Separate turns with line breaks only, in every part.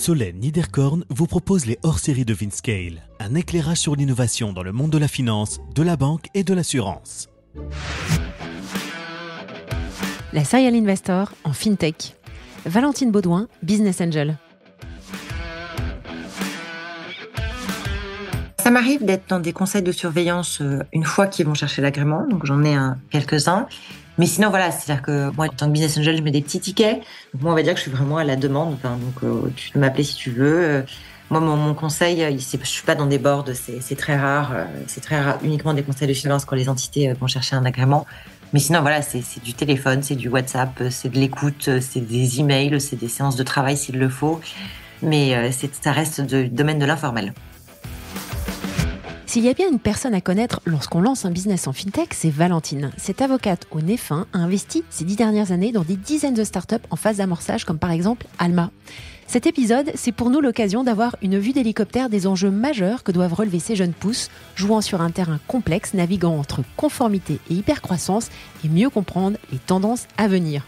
Solène Niederkorn vous propose les hors-séries de Vinscale, un éclairage sur l'innovation dans le monde de la finance, de la banque et de l'assurance. La Serial Investor en FinTech.
Valentine Baudouin, Business Angel. Ça m'arrive d'être dans des conseils de surveillance euh, une fois qu'ils vont chercher l'agrément, donc j'en ai quelques-uns. Mais sinon, voilà, c'est-à-dire que moi, en tant que business angel, je mets des petits tickets. Donc, moi, on va dire que je suis vraiment à la demande. donc, euh, tu peux m'appeler si tu veux. Euh, moi, mon, conseil, euh, je suis pas dans des boards, c'est très rare. C'est très rare, uniquement des conseils de silence quand les entités vont chercher un agrément. Mais sinon, voilà, c'est du téléphone, c'est du WhatsApp, c'est de l'écoute, c'est des emails, c'est des séances de travail s'il le faut. Mais ça reste du domaine de l'informel.
S'il y a bien une personne à connaître lorsqu'on lance un business en fintech, c'est Valentine. Cette avocate au nez a investi ces dix dernières années dans des dizaines de startups en phase d'amorçage, comme par exemple Alma. Cet épisode, c'est pour nous l'occasion d'avoir une vue d'hélicoptère des enjeux majeurs que doivent relever ces jeunes pousses, jouant sur un terrain complexe, naviguant entre conformité et hypercroissance, et mieux comprendre les tendances à venir.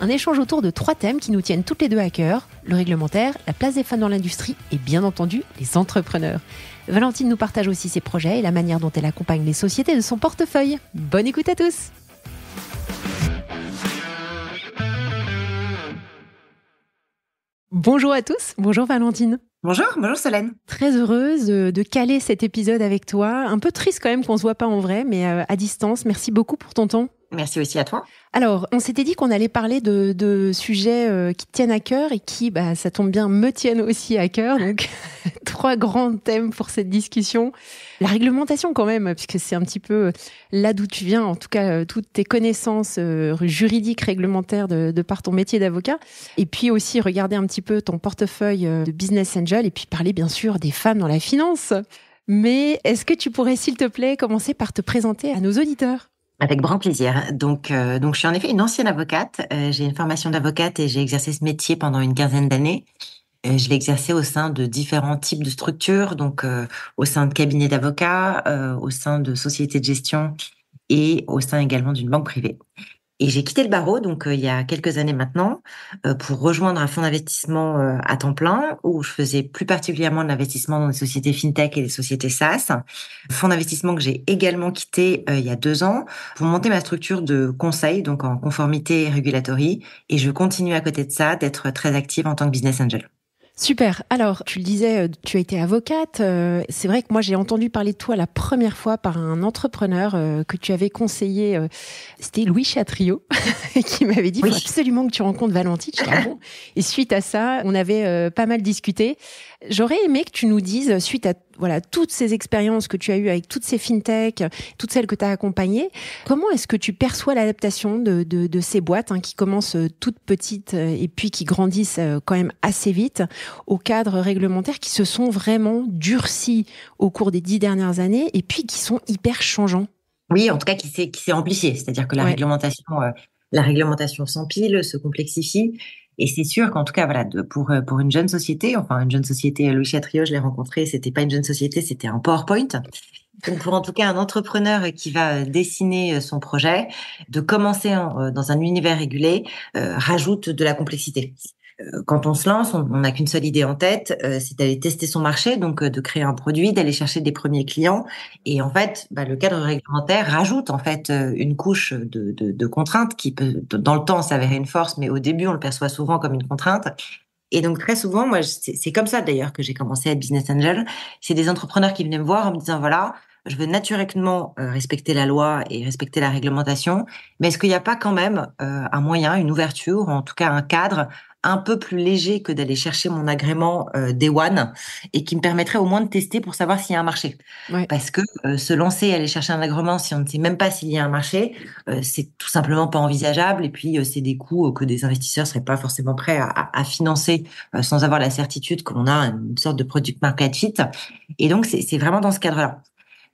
Un échange autour de trois thèmes qui nous tiennent toutes les deux à cœur, le réglementaire, la place des femmes dans l'industrie et bien entendu les entrepreneurs. Valentine nous partage aussi ses projets et la manière dont elle accompagne les sociétés de son portefeuille. Bonne écoute à tous Bonjour à tous, bonjour Valentine. Bonjour, bonjour Solène. Très heureuse euh, de caler cet épisode avec toi. Un peu triste quand même qu'on se voit pas en vrai, mais euh, à distance. Merci beaucoup pour ton temps.
Merci aussi à toi.
Alors, on s'était dit qu'on allait parler de, de sujets euh, qui tiennent à cœur et qui, bah, ça tombe bien, me tiennent aussi à cœur. Donc, trois grands thèmes pour cette discussion. La réglementation quand même, puisque c'est un petit peu euh, là d'où tu viens, en tout cas, euh, toutes tes connaissances juridiques, réglementaires de, de, par ton métier d'avocat. Et puis aussi, regarder un petit peu ton portefeuille de business angel et puis parler, bien sûr, des femmes dans la finance. Mais est-ce que tu pourrais, s'il te plaît, commencer par te présenter à nos auditeurs
avec grand plaisir. Donc, euh, donc, je suis en effet une ancienne avocate. Euh, j'ai une formation d'avocate et j'ai exercé ce métier pendant une quinzaine d'années. Euh, je l'ai exercé au sein de différents types de structures, donc au sein de cabinets d'avocats, au sein de sociétés de gestion et au sein également d'une banque privée. Et j'ai quitté le barreau, donc euh, il y a quelques années maintenant, euh, pour rejoindre un fonds d'investissement euh, à temps plein, où je faisais plus particulièrement de l'investissement dans les sociétés fintech et les sociétés SaaS. Fonds d'investissement que j'ai également quitté il y a deux ans pour monter ma structure de conseil, donc en conformité et Et je continue à côté de ça d'être très active en tant que business angel.
Super. Alors, tu le disais, euh, tu as été avocate. Euh, c'est vrai que moi, j'ai entendu parler de toi la première fois par un entrepreneur euh, que tu avais conseillé. C'était Louis Chatriot, qui m'avait dit, faut absolument que tu rencontres Valentine. Ah Et suite à ça, on avait pas mal discuté. J'aurais aimé que tu nous dises, suite à voilà toutes ces expériences que tu as eues avec toutes ces fintechs, toutes celles que tu as accompagnées, comment est-ce que tu perçois l'adaptation de, de, ces boîtes hein, qui commencent euh, toutes petites euh, et puis qui grandissent euh, quand même assez vite au cadre réglementaire qui se sont vraiment durcis au cours des dix dernières années et puis qui sont hyper changeants Oui, en tout cas
qui s'est amplifié, c'est-à-dire que la réglementation... la réglementation s'empile, se complexifie. Et c'est sûr qu'en tout cas, voilà, pour euh, pour une jeune société, enfin une jeune société, euh, Louis Chatrio, je l'ai rencontré, c'était pas une jeune société, c'était un PowerPoint. Donc pour en tout cas un entrepreneur qui va euh, dessiner son projet, de commencer dans un univers régulé rajoute de la complexité. Euh, quand on se lance, on n'a qu'une seule idée en tête, euh, c'est d'aller tester son marché, donc euh, de créer un produit, d'aller chercher des premiers clients. Et en fait, bah, le cadre réglementaire rajoute en fait une couche de, de, de contraintes qui peut, dans le temps, s'avérer une force, mais au début, on le perçoit souvent comme une contrainte. Et donc très souvent, moi, c'est comme ça d'ailleurs que j'ai commencé à être business angel. C'est des entrepreneurs qui venaient me voir en me disant voilà, je veux naturellement respecter la loi et respecter la réglementation, mais est-ce qu'il n'y a pas quand même un moyen, une ouverture, en tout cas un cadre un peu plus léger que d'aller chercher mon agrément euh, Day One et qui me permettrait au moins de tester pour savoir s'il y a un marché. Parce que euh, se lancer et aller chercher un agrément si on ne sait même pas s'il y a un marché, euh, c'est tout simplement pas envisageable et puis euh, c'est des coûts que des investisseurs seraient pas forcément prêts à, à financer sans avoir la certitude qu'on a une sorte de product market fit. Et donc c'est vraiment dans ce cadre-là.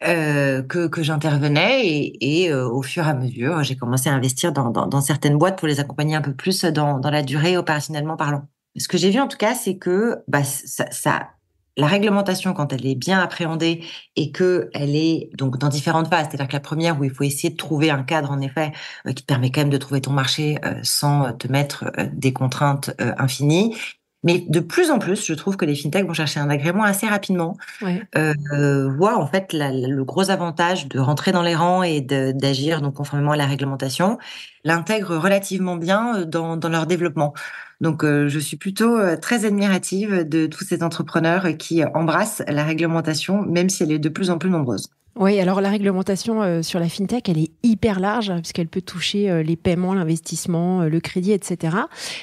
Euh, que, que j'intervenais et, et euh, au fur et à mesure, j'ai commencé à investir dans, dans, dans, certaines boîtes pour les accompagner un peu plus dans, dans la durée opérationnellement parlant. Ce que j'ai vu en tout cas, c'est que bah, ça, ça la réglementation, quand elle est bien appréhendée et que elle est donc dans différentes phases, c'est-à-dire que la première où il faut essayer de trouver un cadre en effet euh, qui te permet quand même de trouver ton marché sans te mettre des contraintes infinies, mais de plus en plus, je trouve que les fintechs vont chercher un agrément assez rapidement. Ouais. Euh, voient en fait le gros avantage de rentrer dans les rangs et d'agir donc conformément à la réglementation, l'intègrent relativement bien euh, dans, leur développement. Donc, euh, je suis plutôt très admirative de tous ces entrepreneurs qui embrassent la réglementation, même si elle est de plus en plus nombreuse.
Oui, alors la réglementation euh, sur la fintech, elle est hyper large hein, puisqu'elle peut toucher euh, les paiements, l'investissement, euh, le crédit, etc.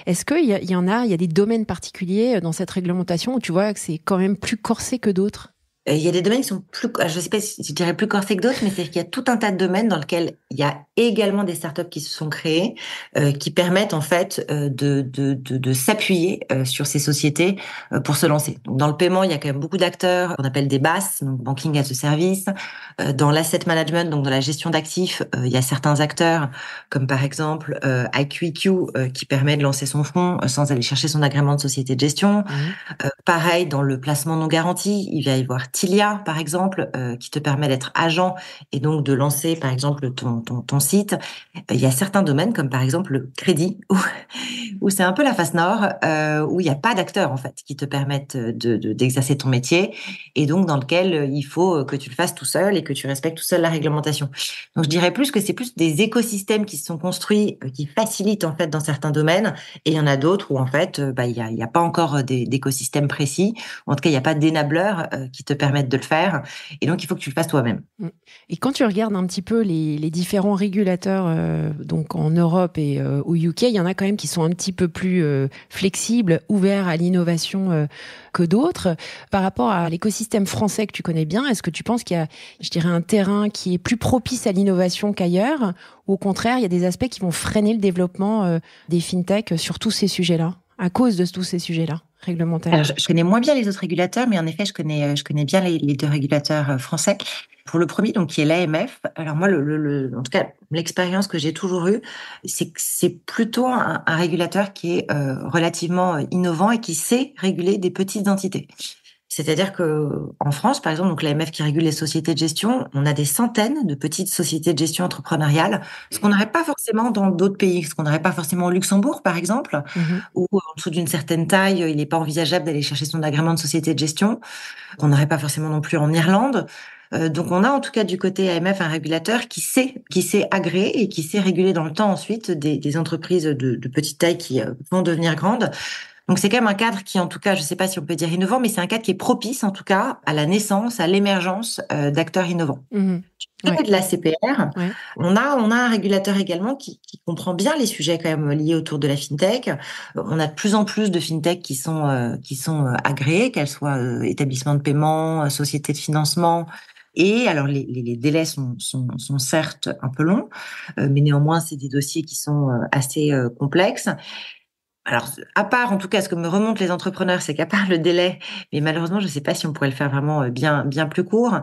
Est-ce qu'il y, y, en a, il y a des domaines particuliers dans cette réglementation où tu vois que c'est quand même plus corsé que d'autres
euh, il y a des domaines qui sont plus, je ne sais pas si je dirais plus corsés que d'autres, mais c'est qu'il y a tout un tas de domaines dans lesquels il y a également des startups qui se sont créées, euh, qui permettent en fait euh, de, de, de, de s'appuyer euh, sur ces sociétés pour se lancer. Donc, dans le paiement, il y a quand même beaucoup d'acteurs on appelle des BAS, donc Banking as a Service. dans l'asset management, donc dans la gestion d'actifs, il y a certains acteurs comme par exemple euh, e qui permet de lancer son fonds sans aller chercher son agrément de société de gestion. Mmh. pareil, dans le placement non garanti, il va y avoir a, par exemple, euh, qui te permet d'être agent et donc de lancer, par exemple, ton, ton, ton site. Euh, il y a certains domaines, comme par exemple le crédit, où, c'est un peu la face nord, euh, où il n'y a pas d'acteurs, en fait, qui te permettent d'exercer de, ton métier et donc dans lequel il faut que tu le fasses tout seul et que tu respectes tout seul la réglementation. Donc, je dirais plus que c'est plus des écosystèmes qui se sont construits, qui facilitent, en fait, dans certains domaines. Et il y en a d'autres où, en fait, bah, il n'y a, a pas encore d'écosystème précis. En tout cas, il n'y a pas d'énableur qui te permettre de le faire. Et donc, il faut que tu le fasses toi-même.
Mm. Et quand tu regardes un petit peu les, différents régulateurs, euh, donc en Europe et euh, au UK, il y en a quand même qui sont un petit peu plus euh, flexibles, ouverts à l'innovation que d'autres. Par rapport à l'écosystème français que tu connais bien, est-ce que tu penses qu'il y a, je dirais, un terrain qui est plus propice à l'innovation qu'ailleurs Ou au contraire, il y a des aspects qui vont freiner le développement des fintechs sur tous ces sujets-là, à cause de tous ces sujets-là réglementaire je,
connais moins bien les autres régulateurs, mais en effet, je connais, euh, je connais bien les, deux régulateurs euh, français. Pour le premier, donc qui est l'AMF. Alors moi, le, en tout cas, l'expérience que j'ai toujours eue, c'est que c'est plutôt un, régulateur qui est euh, relativement innovant et qui sait réguler des petites entités. C'est-à-dire que en France, par exemple, donc l'AMF qui régule les sociétés de gestion, on a des centaines de petites sociétés de gestion entrepreneuriales, ce qu'on n'aurait pas forcément dans d'autres pays, ce qu'on n'aurait pas forcément au Luxembourg, par exemple, mm-hmm. où en dessous d'une certaine taille, il n'est pas envisageable d'aller chercher son agrément de société de gestion, qu'on n'aurait pas forcément non plus en Irlande euh, donc on a en tout cas du côté AMF un régulateur qui sait, qui sait agréer et qui sait réguler dans le temps ensuite des, entreprises de, de, petite taille qui euh, vont devenir grandes. Donc c'est quand même un cadre qui, en tout cas, je ne sais pas si on peut dire innovant, mais c'est un cadre qui est propice, en tout cas, à la naissance, à l'émergence euh, d'acteurs innovants. au mmh Du de la CPR, on, a, on a un régulateur également qui, comprend bien les sujets quand même liés autour de la fintech. On a de plus en plus de fintech qui sont, euh, qui sont euh, agréées, qu'elles soient établissements de paiement, sociétés de financement, et alors, les, délais sont, sont, sont, certes un peu longs, mais néanmoins, c'est des dossiers qui sont assez complexes alors, à part, en tout cas, ce que me remontent les entrepreneurs, c'est qu'à part le délai, mais malheureusement, je ne sais pas si on pourrait le faire vraiment euh, bien, bien plus court,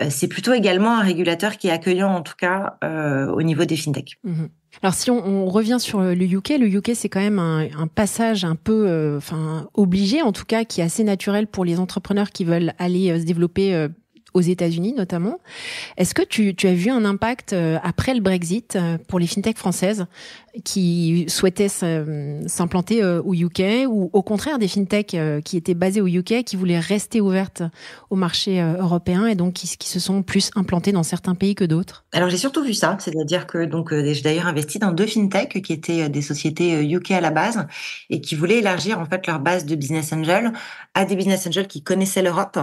euh, c'est plutôt également un régulateur qui est accueillant, en tout cas, euh, au niveau des fintechs. Mmh
alors si on, revient sur le UK, le UK c'est quand même un, passage un peu, enfin obligé en tout cas, qui est assez naturel pour les entrepreneurs qui veulent aller se développer aux États-Unis notamment. Est-ce que tu, as vu un impact euh, après le Brexit euh, pour les fintechs françaises qui souhaitaient euh, s'implanter au UK ou au contraire des fintechs qui étaient basées au UK, qui voulaient rester ouvertes au marché européen et donc qui, se sont plus implantées dans certains pays que d'autres
Alors j'ai surtout vu ça, c'est-à-dire que donc j'ai d'ailleurs investi dans deux fintechs qui étaient des sociétés UK à la base et qui voulaient élargir en fait leur base de business angel à des business angels qui connaissaient l'Europe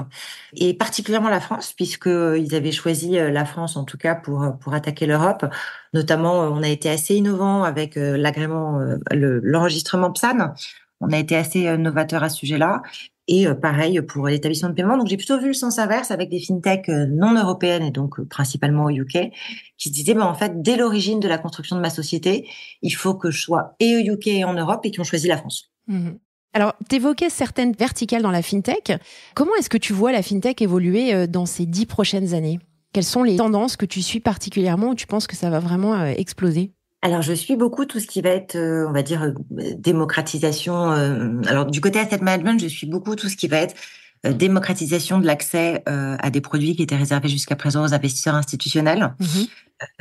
et particulièrement la France puisqu'ils avaient choisi euh, la France, en tout cas, pour, euh, pour attaquer l'Europe. Notamment, euh, on a été assez innovant avec l'agrément, l'enregistrement PSAN. On a été assez novateur à ce sujet-là. Et pareil pour l'établissement de paiement. Donc j'ai plutôt vu le sens inverse avec des fintechs non européennes et donc principalement au UK qui se disaient bah, en fait dès l'origine de la construction de ma société, il faut que je sois et au UK et en Europe et qui ont choisi la France. Mmh alors, t'évoquais certaines verticales dans la fintech. Comment est-ce que tu vois la fintech
évoluer euh, dans ces dix prochaines années Quelles sont les tendances que tu suis particulièrement ou tu penses que ça va
vraiment euh, exploser alors, je suis beaucoup tout ce qui va être, euh, on va dire, démocratisation. alors, du côté asset management, je suis beaucoup tout ce qui va être démocratisation de l'accès à des produits qui étaient réservés jusqu'à présent aux investisseurs institutionnels. Mhm.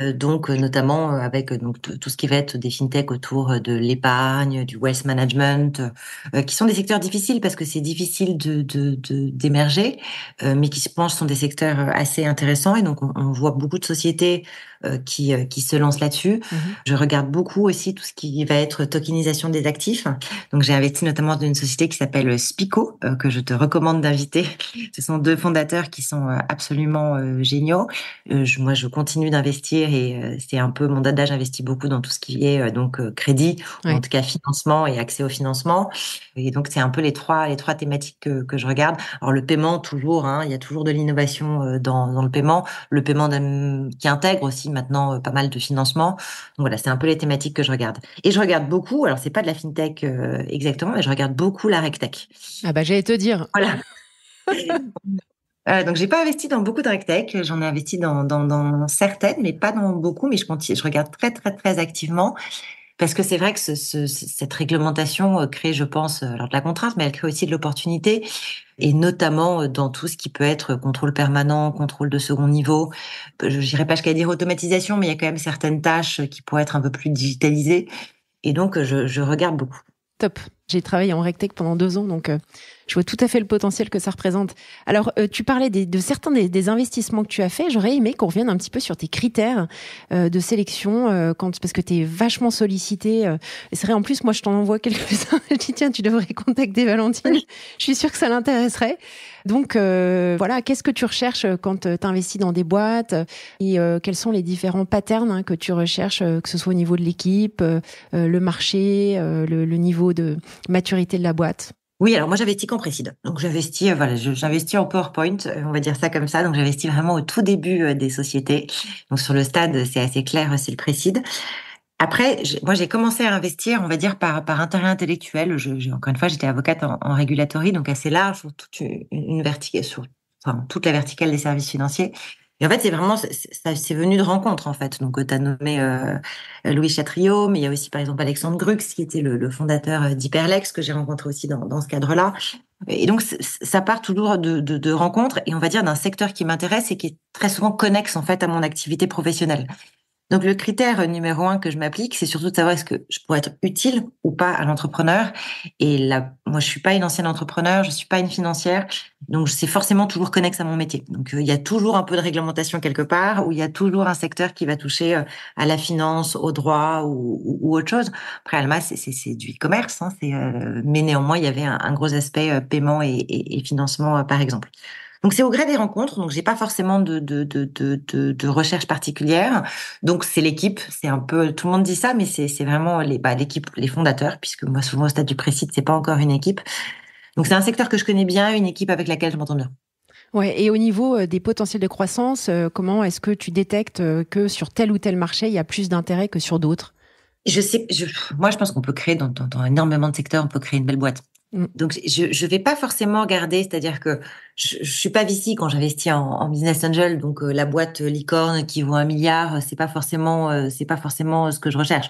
Euh, donc euh, notamment euh, avec donc tout ce qui va être des fintechs autour de l'épargne, du wealth management, qui sont des secteurs difficiles parce que c'est difficile de d'émerger, mais qui je pense sont des secteurs assez intéressants et donc on, voit beaucoup de sociétés qui qui se lancent là-dessus. Mm-hmm. Je regarde beaucoup aussi tout ce qui va être tokenisation des actifs. Donc j'ai investi notamment dans une société qui s'appelle Spico que je te recommande d'inviter. Ce sont deux fondateurs qui sont absolument géniaux. Je, moi je continue d'investir et euh, c'est un peu mon dada, j'investis beaucoup dans tout ce qui est euh, donc euh, crédit, en tout cas financement et accès au financement. Et donc c'est un peu les trois les trois thématiques que, que je regarde. Alors le paiement toujours, hein, il y a toujours de l'innovation dans, dans le paiement, le paiement qui intègre aussi maintenant pas mal de financement. Donc voilà, c'est un peu les thématiques que je regarde. Et je regarde beaucoup, alors c'est pas de la fintech exactement, mais je regarde beaucoup la rectech. Ah bah j'allais te dire. Voilà. Euh, donc, j'ai pas investi dans beaucoup de RegTech. J'en ai investi dans, dans, dans, certaines, mais pas dans beaucoup. Mais je, continue, je regarde très, très, très activement. Parce que c'est vrai que ce, cette réglementation euh, crée, je pense, euh, alors de la contrainte, mais elle crée aussi de l'opportunité, et notamment dans tout ce qui peut être contrôle permanent, contrôle de second niveau. Je n'irai pas jusqu'à dire automatisation, mais il y a quand même certaines tâches qui pourraient être un peu plus digitalisées. Et donc, je, je regarde beaucoup. Top.
J'ai travaillé en Rectech pendant deux ans, donc euh, je vois tout à fait le potentiel que ça représente. Alors, euh, tu parlais des, de certains des, investissements que tu as faits. J'aurais aimé qu'on revienne un petit peu sur tes critères euh, de sélection, quand, parce que tu es vachement sollicité. et c'est vrai, en plus, moi, je t'en envoie quelques-uns. je dis, tiens, tu devrais contacter Valentine. je suis sûre que ça l'intéresserait. Donc, voilà, qu'est-ce que tu recherches quand tu investis dans des boîtes et quels sont les différents patterns hein, que tu recherches, que ce soit au niveau de l'équipe, le marché, le niveau de maturité de la boîte
oui, alors moi j'investis qu'en précide. Donc j'investis, euh, voilà, j'investis en PowerPoint, euh, on va dire ça comme ça. Donc j'investis vraiment au tout début euh, des sociétés. Donc sur le stade, c'est assez clair, c'est le précide. Après, moi, j'ai commencé à investir, on va dire, par, par intérêt intellectuel. Je, encore une fois, j'étais avocate en, régulatory, donc assez large sur toute la verticale des services financiers. Et en fait, c'est vraiment, c'est venu de rencontres, en fait. Donc, euh, tu as nommé euh, euh, Louis Chatriot, mais il y a aussi, par exemple, Alexandre Grux, qui était le, fondateur d'Hyperlex, que j'ai rencontré aussi dans, ce cadre-là. Et donc, ça part toujours de, de, de rencontres et on va dire d'un secteur qui m'intéresse et qui est très souvent connexe, en fait, à mon activité professionnelle. Donc le critère numéro un que je m'applique, c'est surtout de savoir est-ce que je pourrais être utile ou pas à l'entrepreneur. Et là, moi, je suis pas une ancienne entrepreneur, je suis pas une financière, donc c'est forcément toujours connexe à mon métier. Donc euh, il y a toujours un peu de réglementation quelque part, ou il y a toujours un secteur qui va toucher euh, à la finance, au droit ou, autre chose. Après Alma, c'est, du e-commerce, hein, euh, mais néanmoins il y avait un, gros aspect paiement et financement par exemple. Donc c'est au gré des rencontres, donc j'ai pas forcément de, de, de, de, recherche particulière. Donc c'est l'équipe, c'est un peu tout le monde dit ça, mais c'est vraiment les bah, l'équipe, les fondateurs, puisque moi souvent au stade du précide c'est pas encore une équipe. Donc c'est un secteur que je connais bien, une équipe avec laquelle je m'entends bien.
Ouais, et au niveau euh, des potentiels de croissance, euh, comment est-ce que tu détectes euh, que sur tel ou tel marché il y a
plus d'intérêt que sur d'autres je sais, moi je pense qu'on peut créer dans, dans, énormément de secteurs, on peut créer une belle boîte. Mm. Donc, je ne vais pas forcément garder, c'est-à-dire que je, ne suis pas VC quand j'investis en, business angel, donc euh, la boîte licorne qui vaut un milliard, c'est pas forcément, euh, c'est pas forcément euh, ce que je recherche.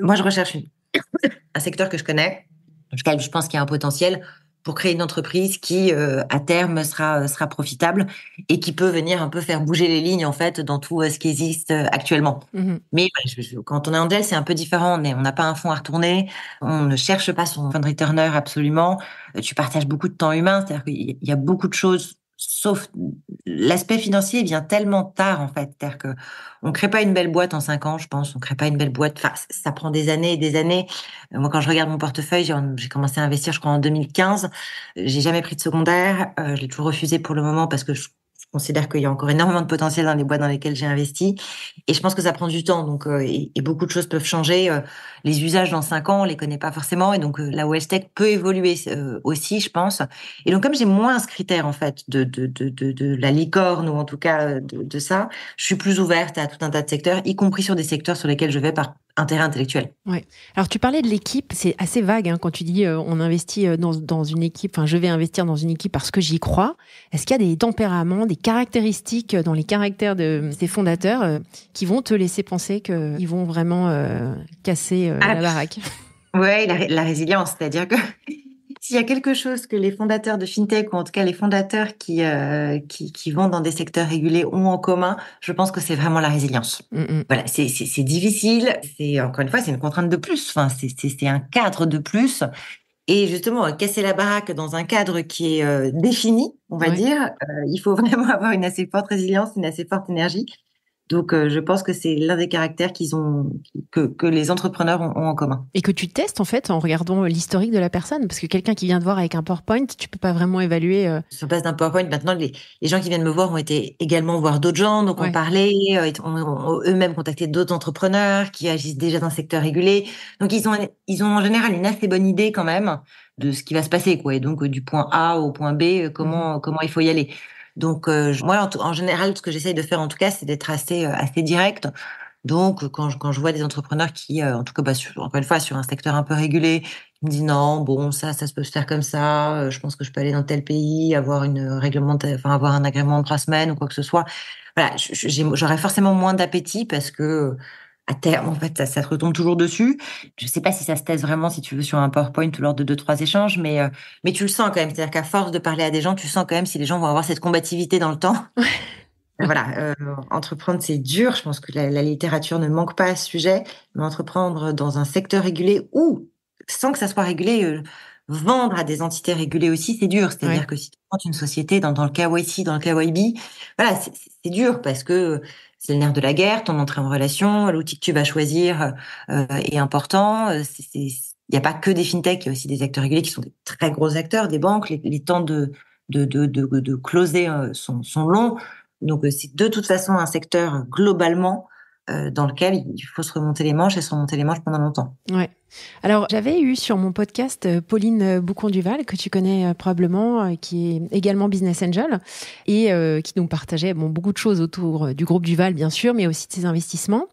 Moi, je recherche un secteur que je connais, dans lequel je pense qu'il y a un potentiel, pour créer une entreprise qui, euh, à terme, sera, euh, sera profitable et qui peut venir un peu faire bouger les lignes, en fait, dans tout euh, ce qui existe actuellement. Mmh Mais quand on est en dell c'est un peu différent. On n'a pas un fond à retourner. On ne cherche pas son returner absolument. Tu partages beaucoup de temps humain. C'est-à-dire qu'il y a beaucoup de choses sauf l'aspect financier vient tellement tard en fait, cest à que on crée pas une belle boîte en cinq ans, je pense, on crée pas une belle boîte. Enfin, ça prend des années et des années. Moi, quand je regarde mon portefeuille, j'ai commencé à investir, je crois, en 2015. J'ai jamais pris de secondaire, euh, je l'ai toujours refusé pour le moment parce que je considère qu'il y a encore énormément de potentiel dans les boîtes dans lesquelles j'ai investi. Et je pense que ça prend du temps. Donc, euh, et, beaucoup de choses peuvent changer. Euh, les usages dans cinq ans, on les connaît pas forcément. Et donc, euh, la OS Tech peut évoluer aussi, je pense. Et donc, comme j'ai moins ce critère, en fait, de, de, de, de, la licorne ou en tout cas de, de, ça, je suis plus ouverte à tout un tas de secteurs, y compris sur des secteurs sur lesquels je vais par intérêt intellectuel.
Ouais. Alors tu parlais de l'équipe, c'est assez vague hein, quand tu dis euh, on investit euh, dans, dans une équipe, enfin je vais investir dans une équipe parce que j'y crois. Est-ce qu'il y a des tempéraments, des caractéristiques euh, dans les caractères de ces fondateurs qui vont te laisser penser qu'ils vont vraiment casser ah. la baraque
Ouais, la résilience, c'est-à-dire que S'il y a quelque chose que les fondateurs de FinTech, ou en tout cas les fondateurs qui, euh, qui, vont dans des secteurs régulés ont en commun, je pense que c'est vraiment la résilience. Mm, mm. Voilà, c'est difficile. C'est Encore une fois, c'est une contrainte de plus. Enfin, c'est un cadre de plus. Et justement, casser la baraque dans un cadre qui est euh, défini, on va dire, euh, il faut vraiment avoir une assez forte résilience, une assez forte énergie. Donc, euh, je pense que c'est l'un des caractères qu'ils ont, que, que les entrepreneurs ont, en commun. Et que tu testes en fait en regardant l'historique de la personne, parce que quelqu'un qui vient te voir avec un PowerPoint, tu peux pas vraiment évaluer. Euh... Sur base d'un PowerPoint, maintenant les, les, gens qui viennent me voir ont été également voir d'autres gens, donc on parlait, parlé, euh, ont, ont eux-mêmes contacté d'autres entrepreneurs qui agissent déjà dans un secteur régulé. Donc, ils ont, ils ont en général une assez bonne idée quand même de ce qui va se passer, quoi. Et donc, euh, du point A au point B, comment, mmh. comment il faut y aller. Donc euh, moi, en, général, ce que j'essaye de faire, en tout cas, c'est d'être assez euh, assez direct. Donc quand je, quand je vois des entrepreneurs qui, euh, en tout cas, bah, sur, encore une fois, sur un secteur un peu régulé, ils me disent non, bon, ça, ça se peut se faire comme ça. je pense que je peux aller dans tel pays, avoir une réglementation, enfin avoir un agrément de trois semaines ou quoi que ce soit. Voilà, j'aurais forcément moins d'appétit parce que à terme, en fait, ça, te retombe toujours dessus. Je ne sais pas si ça se teste vraiment, si tu veux, sur un PowerPoint ou lors de deux, trois échanges, mais, euh, mais tu le sens quand même. C'est-à-dire qu'à force de parler à des gens, tu sens quand même si les gens vont avoir cette combativité dans le temps. Euh, voilà, euh, entreprendre, c'est dur. Je pense que la, littérature ne manque pas à ce sujet, mais entreprendre dans un secteur régulé ou sans que ça soit régulé, euh, vendre à des entités régulées aussi, c'est dur. C'est-à-dire que si tu prends une société dans, dans le KYC, dans le KYB, voilà, c'est dur parce que c'est le nerf de la guerre, ton entrée en relation, l'outil que tu vas choisir euh, euh, est important. Euh, il n'y a pas que des fintechs, il y a aussi des acteurs réguliers qui sont des très gros acteurs, des banques. Les, temps de, de, de, de, de closer sont, sont longs. Donc c'est de toute façon un secteur globalement dans lequel il faut se remonter les manches et se remonter les manches pendant longtemps.
Ouais. Alors, j'avais eu sur mon podcast euh, Pauline Boucon-Duval, que tu connais euh, probablement, euh, qui est également business angel et qui nous partageait beaucoup de choses autour du groupe Duval, bien sûr, mais aussi de ses investissements.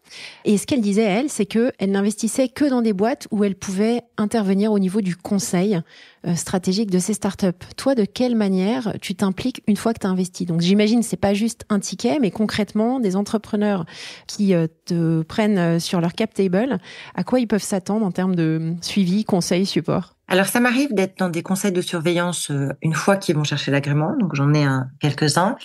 Et ce qu'elle disait, elle, c'est qu'elle n'investissait que dans des boîtes où elle pouvait intervenir au niveau du conseil stratégique de ces startups. Toi, de quelle manière tu t'impliques une fois que tu as investi Donc, j'imagine ce c'est pas juste un ticket, mais concrètement, des entrepreneurs qui te prennent sur leur cap table, à quoi ils peuvent s'attendre en termes de suivi, conseil, support
alors, ça m'arrive d'être dans des conseils de surveillance euh, une fois qu'ils vont chercher l'agrément, donc j'en ai quelques-uns.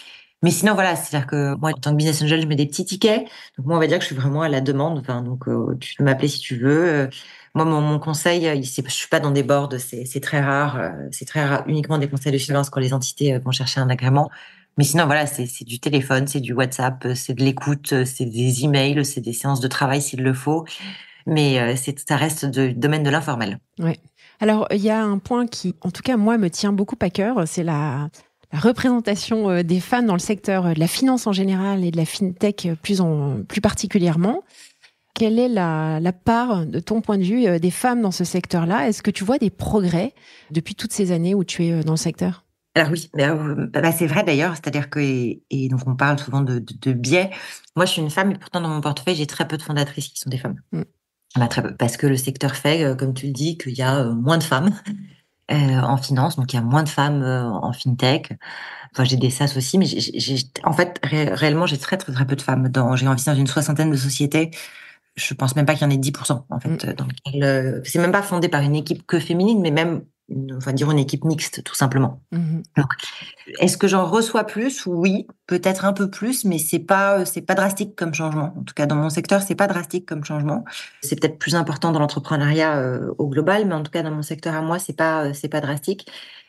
Mais sinon, voilà, c'est-à-dire que moi, en tant que business angel, je mets des petits tickets. Donc, moi, on va dire que je suis vraiment à la demande. Enfin, donc, euh, tu peux m'appeler si tu veux. Euh, moi, mon, conseil, je ne suis pas dans des boards, c'est très rare. C'est très rare, uniquement des conseils de surveillance quand les entités vont chercher un agrément. Mais sinon, voilà, c'est du téléphone, c'est du WhatsApp, c'est de l'écoute, c'est des emails, c'est des séances de travail s'il le faut mais euh, ça reste du domaine de l'informel.
Ouais. Alors il y a un point qui, en tout cas moi, me tient beaucoup à cœur, c'est la, la représentation euh, des femmes dans le secteur euh, de la finance en général et de la fintech plus en plus particulièrement. Quelle est la, la part, de ton point de vue, des femmes dans ce secteur-là Est-ce que tu vois des progrès depuis toutes ces années où tu es dans le secteur
alors oui, bah, bah, bah, c'est vrai d'ailleurs, c'est-à-dire que et, donc on parle souvent de, de, de, biais. Moi, je suis une femme et pourtant dans mon portefeuille, j'ai très peu de fondatrices qui sont des femmes. Mm. Ah bah, parce que le secteur fait, euh, comme tu le dis, qu'il y a euh, moins de femmes euh, en finance, donc il y a moins de femmes en fintech. Enfin, j'ai des SAS aussi, mais j'ai, en fait, réellement, j'ai très, très, très peu de femmes. j'ai envie dans une soixantaine de sociétés. Je pense même pas qu'il y en ait 10%, en fait, mm. c'est même pas fondé par une équipe que féminine, mais même on enfin dire une équipe mixte tout simplement. Mhm. Est-ce que j'en reçois plus Oui, peut-être un peu plus, mais c'est pas euh, c'est pas drastique comme changement. En tout cas dans mon secteur, c'est pas drastique comme changement. C'est peut-être plus important dans l'entrepreneuriat euh, au global, mais en tout cas dans mon secteur à moi, c'est pas euh, c'est pas drastique.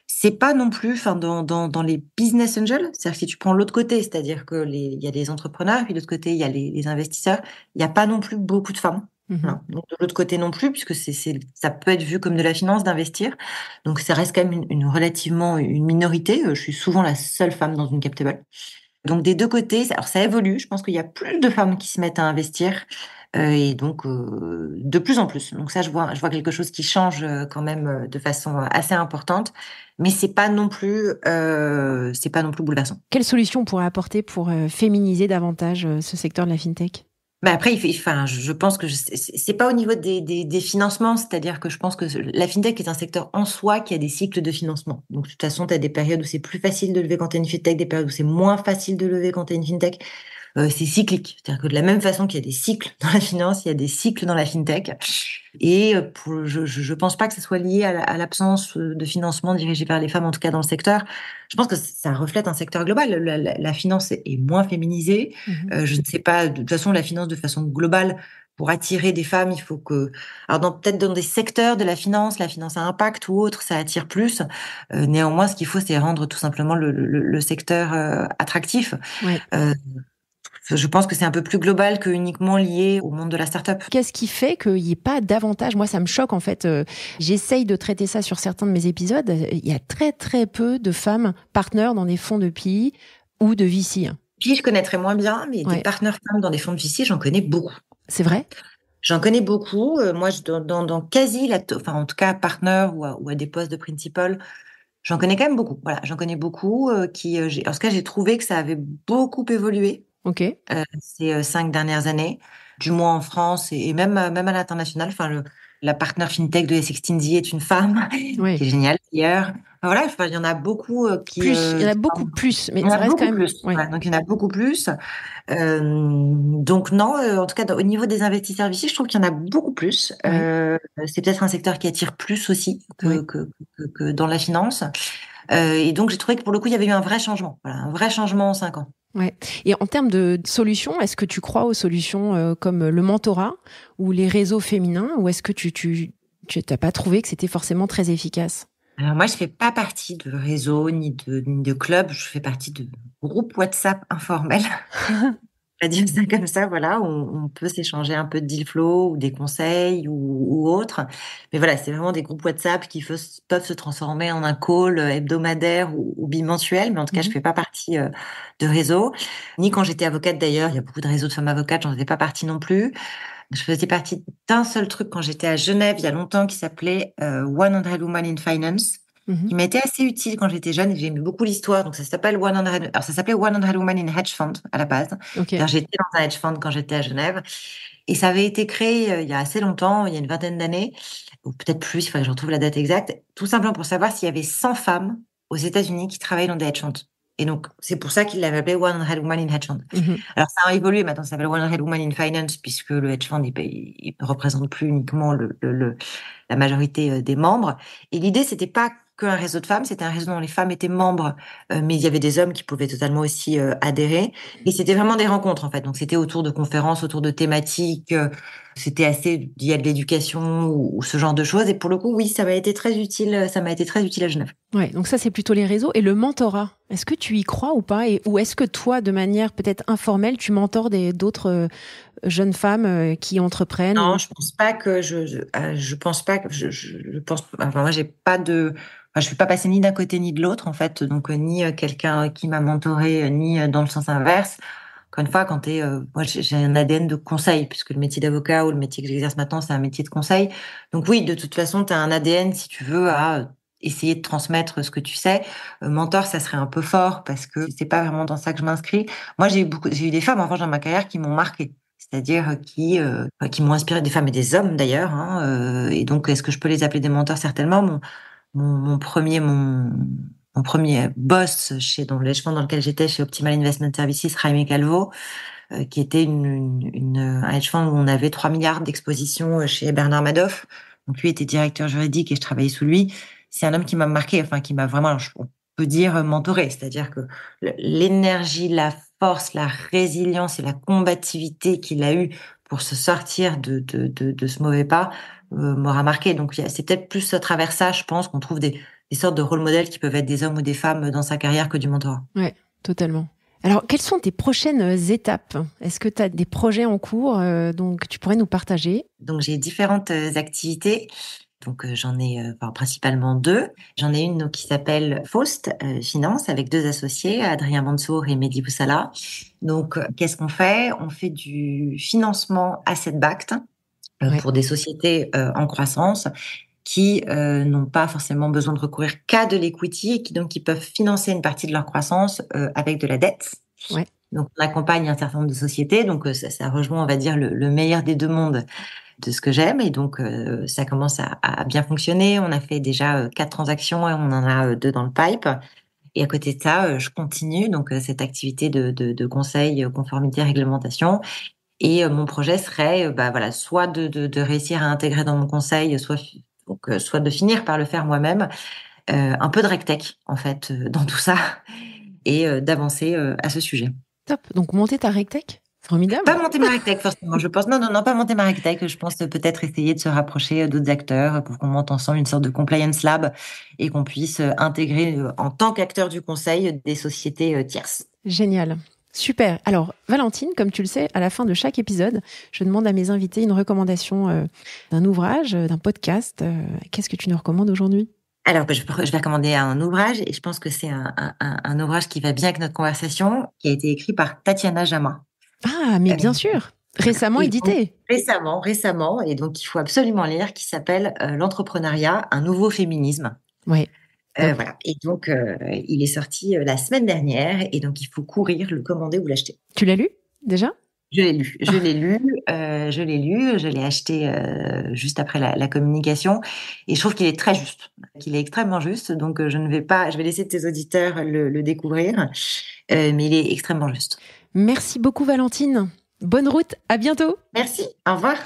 C'est pas non plus, enfin dans, dans, les business angels, c'est-à-dire si tu prends l'autre côté, c'est-à-dire que il y a des entrepreneurs, puis de l'autre côté il y a les, les investisseurs, il n'y a pas non plus beaucoup de femmes Mmh. de l'autre côté non plus, puisque c'est, ça peut être vu comme de la finance d'investir. Donc ça reste quand même une, relativement une minorité. Euh, je suis souvent la seule femme dans une captable. Donc des deux côtés, alors ça évolue. Je pense qu'il y a plus de femmes qui se mettent à investir euh, et donc euh, de plus en plus. Donc ça, je vois, je vois quelque chose qui change quand même de façon assez importante. Mais c'est pas non plus, c'est pas non plus bouleversant. Quelle solution pourrait apporter pour féminiser davantage ce secteur de la fintech bah, après, enfin, je pense que c'est pas au niveau des, des, financements, c'est-à-dire que je pense que la fintech est un secteur en soi qui a des cycles de financement. Donc, de toute façon, tu as des périodes où c'est plus facile de lever quand tu une fintech, des périodes où c'est moins facile de lever quand tu une fintech. Euh, c'est cyclique. C'est-à-dire que de la même façon qu'il y a des cycles dans la finance, il y a des cycles dans la fintech. Et euh, je ne pense pas que ce soit lié à l'absence euh, de financement dirigé par les femmes, en tout cas dans le secteur. Je pense que ça reflète un secteur global. La, finance est moins féminisée. Mmh je ne sais pas, de toute façon, la finance de façon globale, pour attirer des femmes, il faut que, alors peut-être dans des secteurs de la finance, la finance à impact ou autre, ça attire plus. néanmoins, ce qu'il faut, c'est rendre tout simplement le, secteur attractif je pense que c'est un peu plus global que uniquement lié au monde de la
start-up. Qu'est-ce qui fait qu'il n'y ait pas davantage Moi, ça me choque en fait. Euh, j'essaye de traiter ça sur certains de mes épisodes. Euh, il y a très très peu de femmes partenaires dans des fonds de PI ou
de VC. Hein. PI, je connaîtrais moins bien, mais des partenaires femmes dans des fonds de VC, j'en connais beaucoup. C'est vrai J'en connais beaucoup. Euh, moi, dans, dans, quasi, la enfin en tout cas, partenaires ou à, des postes de principal, j'en connais quand même beaucoup. Voilà, j'en connais beaucoup. qui, en tout cas, j'ai trouvé que ça avait beaucoup évolué ok euh, ces euh, cinq dernières années, du moins en France et, même, euh, même à l'international. Enfin, le, la partenaire fintech de S16Z est une femme, qui est géniale d'ailleurs. voilà, il y en a beaucoup qui. il y en a beaucoup plus, mais ça reste quand même. Plus, donc il y en a beaucoup plus. donc non, en tout cas au niveau des investisseurs ici, je trouve qu'il y en a beaucoup plus. C'est peut-être un secteur qui attire plus aussi que, que, dans la finance. et donc j'ai trouvé que pour le coup, il y avait eu un vrai changement, voilà, un vrai changement en cinq ans.
Ouais. Et en termes de solutions, est-ce que tu crois aux solutions euh, comme le mentorat ou les réseaux féminins ou est-ce que tu tu tu n'as pas trouvé que c'était forcément très efficace
alors moi, je fais pas partie de réseaux ni de, ni de je fais partie de groupes WhatsApp informels. À dire ça comme ça, voilà, on, peut s'échanger un peu de deal flow ou des conseils ou, ou autre. Mais voilà, c'est vraiment des groupes WhatsApp qui peuvent se transformer en un call euh, hebdomadaire ou, bimensuel, mais en tout cas, je ne mmh fais pas partie euh, de réseau. Ni quand j'étais avocate d'ailleurs, il y a beaucoup de réseaux de femmes avocates, j'en faisais pas partie non plus. Je faisais partie d'un seul truc quand j'étais à Genève il y a longtemps qui s'appelait euh, One Hundred Women in Finance il m'a été assez utile quand j'étais jeune. J'aimais beaucoup l'histoire. Donc, ça s'appelle One Alors, ça s'appelait Women in Hedge Fund à la base. J'étais dans un hedge fund quand j'étais à Genève. Et ça avait été créé euh, il y a assez longtemps, il y a une vingtaine d'années, ou peut-être plus, il faudrait que je retrouve la date exacte, tout simplement pour savoir s'il y avait 100 femmes aux États-Unis qui travaillaient dans des hedge funds. Et donc, c'est pour ça qu'il l'avait appelé One half Woman in Hedge Fund. Mhm. Alors, ça a évolué. Maintenant, ça s'appelle One half Woman in Finance, puisque le hedge fund, il représente plus uniquement le, la majorité euh, des membres. Et l'idée, c'était pas qu'un réseau de femmes. C'était un réseau dont les femmes étaient membres, euh, mais il y avait des hommes qui pouvaient totalement aussi euh, adhérer. Et c'était vraiment des rencontres, en fait. Donc, c'était autour de conférences, autour de thématiques. Euh, c'était assez y à de l'éducation ou, ce genre de choses. Et pour le coup, oui, ça m'a été très utile. Ça m'a été très utile à Genève.
Ouais, donc ça c'est plutôt les réseaux et le mentorat. Est-ce que tu y crois ou pas et, ou est-ce que toi de manière peut-être informelle tu mentors d'autres euh, jeunes femmes euh, qui entreprennent Non, je
pense pas que je je, euh, pense pas que je, je, pense enfin moi j'ai pas de je suis pas passée ni d'un côté ni de l'autre en fait donc ni quelqu'un qui m'a mentoré ni dans le sens inverse. Encore une fois quand tu es moi j'ai un ADN de conseil puisque le métier d'avocat ou le métier que j'exerce maintenant c'est un métier de conseil. Donc oui, de toute façon tu as un ADN si tu veux à essayer de transmettre ce que tu sais. Euh, mentor, ça serait un peu fort parce que c'est pas vraiment dans ça que je m'inscris. Moi, j'ai eu beaucoup, j'ai eu des femmes en revanche dans ma carrière qui m'ont marqué. C'est-à-dire euh, qui euh, bah, qui m'ont inspiré des femmes et des hommes d'ailleurs. Hein, et donc, est-ce que je peux les appeler des mentors Certainement. Mon, mon, premier mon, mon premier boss chez dans dans lequel j'étais chez Optimal Investment Services, Jaime Calvo, qui était une, une, un edge où on avait 3 milliards d'expositions chez Bernard Madoff. Donc lui était directeur juridique et je travaillais sous lui c'est un homme qui m'a marqué, enfin qui m'a vraiment, on peut dire, euh, mentoré. C'est-à-dire que l'énergie, la force, la résilience et la combativité qu'il a eue pour se sortir de, de, ce mauvais pas euh, m'aura marqué. Donc c'est peut-être plus à travers ça, je pense, qu'on trouve des, sortes de rôle modèles qui peuvent être des hommes ou des femmes dans sa carrière que du mentorat.
Oui, totalement. Alors, quelles sont tes prochaines euh, étapes Est-ce que tu as des projets en cours donc, tu pourrais nous
partager Donc, j'ai différentes activités. Donc euh, j'en ai euh, principalement deux. J'en ai une qui s'appelle Faust euh, Finance avec deux associés, Adrien Mansour et Mehdi Boussala. Donc qu'est-ce qu'on fait On fait du financement asset backed pour des sociétés en croissance qui n'ont pas forcément besoin de recourir qu'à de l'equity et qui donc qui peuvent financer une partie de leur croissance avec de la dette. Oui. Donc, on accompagne un certain nombre de sociétés. Donc, euh, ça, ça rejoint, on va dire, le, meilleur des deux mondes de ce que j'aime. Et donc, euh, ça commence à, bien fonctionner. On a fait déjà euh, quatre transactions et on en a deux dans le pipe. Et à côté de ça, je continue donc cette activité de, de, conseil, conformité, réglementation. Et mon projet serait, bah, voilà, soit de, de, réussir à intégrer dans mon conseil, soit, donc, soit de finir par le faire moi-même, un peu de rectech en fait dans tout ça, et d'avancer à ce sujet. Top. Donc, monter ta rectech Formidable. Pas monter ma rectech, forcément, je pense. Non, non, non, pas monter ma rectech. Je pense euh, peut-être essayer de se rapprocher euh, d'autres acteurs euh, pour qu'on monte ensemble une sorte de compliance lab et qu'on puisse intégrer en tant qu'acteur du conseil des sociétés tierces. Génial.
Super. Alors, Valentine, comme tu le sais, à la fin de chaque épisode, je demande à mes invités une recommandation d'un ouvrage, d'un podcast. Qu'est-ce que tu nous recommandes aujourd'hui
alors, je, vais recommander un ouvrage et je pense que c'est un, ouvrage qui va bien avec notre conversation, qui a été écrit par Tatiana Jama.
Ah, mais bien euh, sûr, récemment édité.
récemment, récemment, et donc il faut absolument lire, qui s'appelle euh, L'entrepreneuriat, un nouveau féminisme. Oui. Euh, voilà. Et donc, il est sorti la semaine dernière, et donc il faut courir, le commander ou l'acheter. Tu l'as lu déjà je l'ai lu, je l'ai lu, euh, je l'ai lu, je l'ai acheté euh, juste après la, communication, et je trouve qu'il est très juste, qu'il est extrêmement juste. Donc euh, je ne vais pas, je vais laisser tes auditeurs le, découvrir, mais il est extrêmement juste. Merci beaucoup Valentine. Bonne route, à bientôt. Merci, au revoir.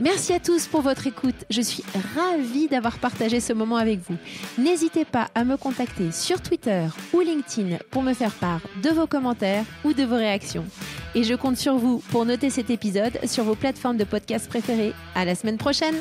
Merci à tous pour votre écoute. Je suis ravie d'avoir partagé ce moment avec vous. N'hésitez pas à me contacter sur Twitter ou LinkedIn pour me faire part de vos commentaires ou de vos réactions. Et je compte sur vous pour noter cet épisode sur vos plateformes de podcast préférées. À la semaine prochaine!